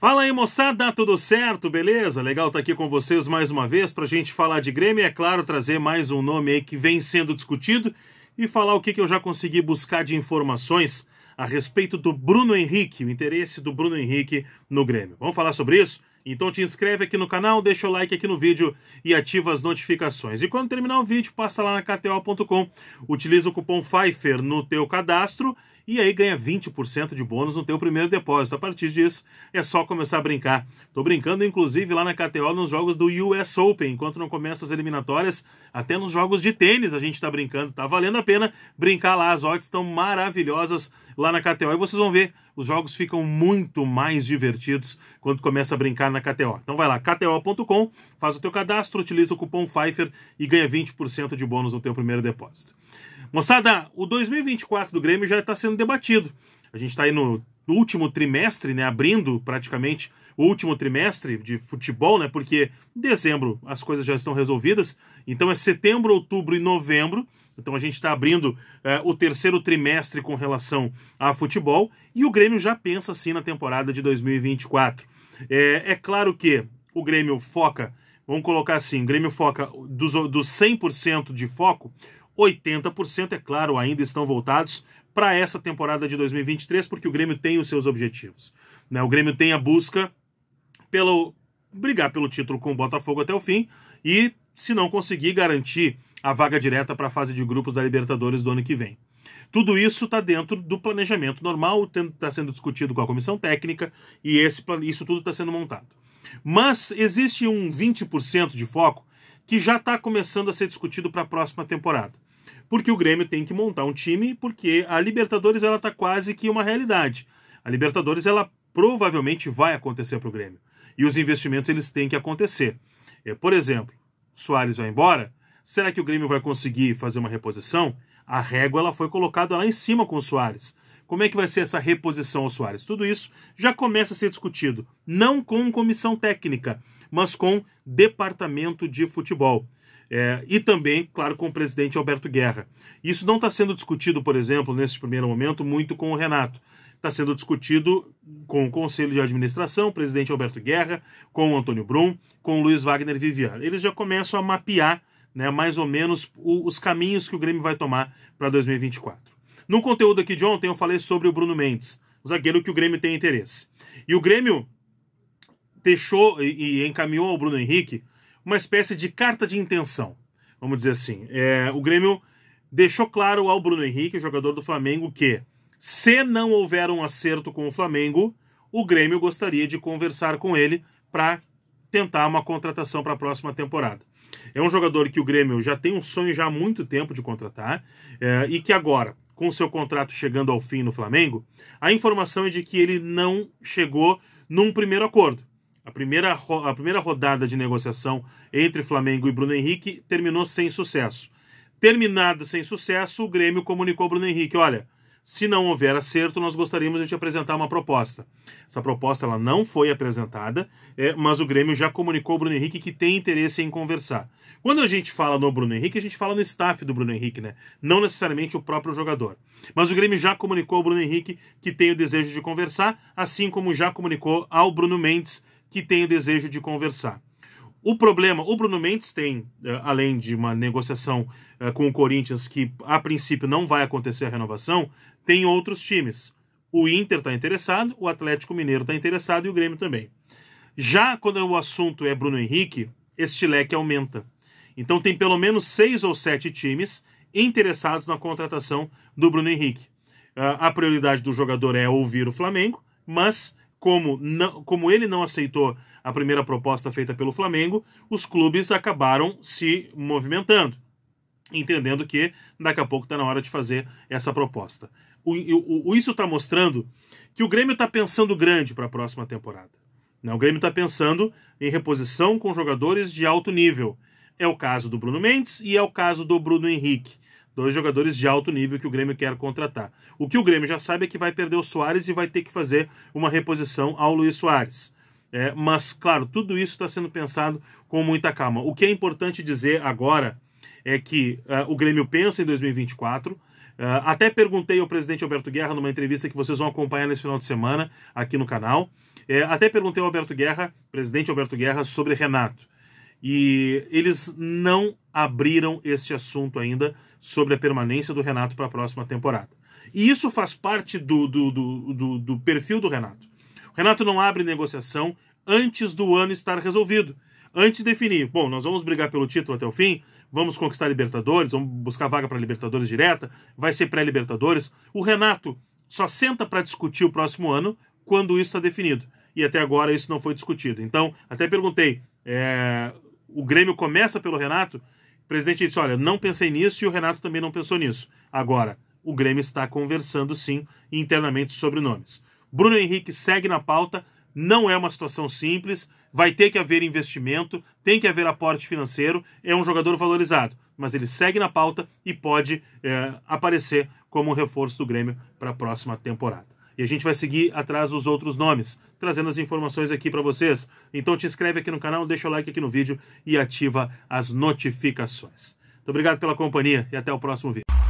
Fala aí moçada, tudo certo? Beleza? Legal estar tá aqui com vocês mais uma vez para a gente falar de Grêmio e, é claro, trazer mais um nome aí que vem sendo discutido e falar o que, que eu já consegui buscar de informações a respeito do Bruno Henrique, o interesse do Bruno Henrique no Grêmio. Vamos falar sobre isso? Então te inscreve aqui no canal, deixa o like aqui no vídeo e ativa as notificações. E quando terminar o vídeo, passa lá na KTO.com, utiliza o cupom Pfeiffer no teu cadastro e aí ganha 20% de bônus no teu primeiro depósito. A partir disso, é só começar a brincar. Tô brincando, inclusive, lá na KTO nos jogos do US Open, enquanto não começam as eliminatórias, até nos jogos de tênis a gente está brincando. Tá valendo a pena brincar lá, as odds estão maravilhosas lá na KTO. E vocês vão ver, os jogos ficam muito mais divertidos quando começa a brincar na KTO. Então vai lá, kto.com, faz o teu cadastro, utiliza o cupom Pfeiffer e ganha 20% de bônus no teu primeiro depósito. Moçada, o 2024 do Grêmio já está sendo debatido. A gente está aí no, no último trimestre, né? Abrindo praticamente o último trimestre de futebol, né? Porque em dezembro as coisas já estão resolvidas. Então é setembro, outubro e novembro. Então a gente está abrindo é, o terceiro trimestre com relação a futebol e o Grêmio já pensa assim na temporada de 2024. É, é claro que o Grêmio foca, vamos colocar assim, o Grêmio foca dos, dos 100% de foco, 80%, é claro, ainda estão voltados para essa temporada de 2023, porque o Grêmio tem os seus objetivos. Né? O Grêmio tem a busca pelo brigar pelo título com o Botafogo até o fim e, se não conseguir, garantir a vaga direta para a fase de grupos da Libertadores do ano que vem. Tudo isso está dentro do planejamento normal, está sendo discutido com a comissão técnica e esse, isso tudo está sendo montado. Mas existe um 20% de foco que já está começando a ser discutido para a próxima temporada porque o Grêmio tem que montar um time, porque a Libertadores ela tá quase que uma realidade. A Libertadores ela provavelmente vai acontecer para o Grêmio. E os investimentos eles têm que acontecer. É, por exemplo, Soares vai embora, será que o Grêmio vai conseguir fazer uma reposição? A régua ela foi colocada lá em cima com o Soares. Como é que vai ser essa reposição ao Soares? Tudo isso já começa a ser discutido, não com comissão técnica, mas com departamento de futebol. É, e também, claro, com o presidente Alberto Guerra. Isso não está sendo discutido, por exemplo, nesse primeiro momento, muito com o Renato. Está sendo discutido com o Conselho de Administração, o presidente Alberto Guerra, com o Antônio Brum, com o Luiz Wagner Vivian. Eles já começam a mapear né, mais ou menos o, os caminhos que o Grêmio vai tomar para 2024. No conteúdo aqui de ontem, eu falei sobre o Bruno Mendes, o zagueiro que o Grêmio tem interesse. E o Grêmio deixou e, e encaminhou ao Bruno Henrique uma espécie de carta de intenção, vamos dizer assim. É, o Grêmio deixou claro ao Bruno Henrique, jogador do Flamengo, que se não houver um acerto com o Flamengo, o Grêmio gostaria de conversar com ele para tentar uma contratação para a próxima temporada. É um jogador que o Grêmio já tem um sonho já há muito tempo de contratar é, e que agora, com seu contrato chegando ao fim no Flamengo, a informação é de que ele não chegou num primeiro acordo. A primeira, a primeira rodada de negociação entre Flamengo e Bruno Henrique terminou sem sucesso. Terminado sem sucesso, o Grêmio comunicou ao Bruno Henrique: olha, se não houver acerto, nós gostaríamos de te apresentar uma proposta. Essa proposta ela não foi apresentada, é, mas o Grêmio já comunicou ao Bruno Henrique que tem interesse em conversar. Quando a gente fala no Bruno Henrique, a gente fala no staff do Bruno Henrique, né? Não necessariamente o próprio jogador. Mas o Grêmio já comunicou ao Bruno Henrique que tem o desejo de conversar, assim como já comunicou ao Bruno Mendes que tem o desejo de conversar. O problema, o Bruno Mendes tem, eh, além de uma negociação eh, com o Corinthians que a princípio não vai acontecer a renovação, tem outros times. O Inter está interessado, o Atlético Mineiro está interessado e o Grêmio também. Já quando o assunto é Bruno Henrique, este leque aumenta. Então tem pelo menos seis ou sete times interessados na contratação do Bruno Henrique. Eh, a prioridade do jogador é ouvir o Flamengo, mas como, não, como ele não aceitou a primeira proposta feita pelo Flamengo, os clubes acabaram se movimentando, entendendo que daqui a pouco está na hora de fazer essa proposta. O, o, o isso está mostrando que o Grêmio está pensando grande para a próxima temporada. Né? O Grêmio está pensando em reposição com jogadores de alto nível. É o caso do Bruno Mendes e é o caso do Bruno Henrique. Dois jogadores de alto nível que o Grêmio quer contratar. O que o Grêmio já sabe é que vai perder o Soares e vai ter que fazer uma reposição ao Luiz Soares. É, mas, claro, tudo isso está sendo pensado com muita calma. O que é importante dizer agora é que uh, o Grêmio pensa em 2024. Uh, é, até perguntei ao presidente Alberto Guerra numa entrevista que vocês vão acompanhar nesse final de semana aqui no canal. É, até perguntei ao Alberto Guerra, presidente Alberto Guerra, sobre Renato. E eles não abriram este assunto ainda sobre a permanência do Renato para a próxima temporada. E isso faz parte do, do, do, do, do perfil do Renato. O Renato não abre negociação antes do ano estar resolvido. Antes de definir, bom, nós vamos brigar pelo título até o fim, vamos conquistar Libertadores, vamos buscar vaga para Libertadores direta, vai ser pré-Libertadores. O Renato só senta para discutir o próximo ano quando isso está definido. E até agora isso não foi discutido. Então, até perguntei, é, o Grêmio começa pelo Renato, o presidente disse: Olha, não pensei nisso e o Renato também não pensou nisso. Agora, o Grêmio está conversando sim internamente sobre nomes. Bruno Henrique segue na pauta, não é uma situação simples, vai ter que haver investimento, tem que haver aporte financeiro, é um jogador valorizado, mas ele segue na pauta e pode é, aparecer como um reforço do Grêmio para a próxima temporada. E a gente vai seguir atrás dos outros nomes, trazendo as informações aqui para vocês. Então te inscreve aqui no canal, deixa o like aqui no vídeo e ativa as notificações. Muito obrigado pela companhia e até o próximo vídeo.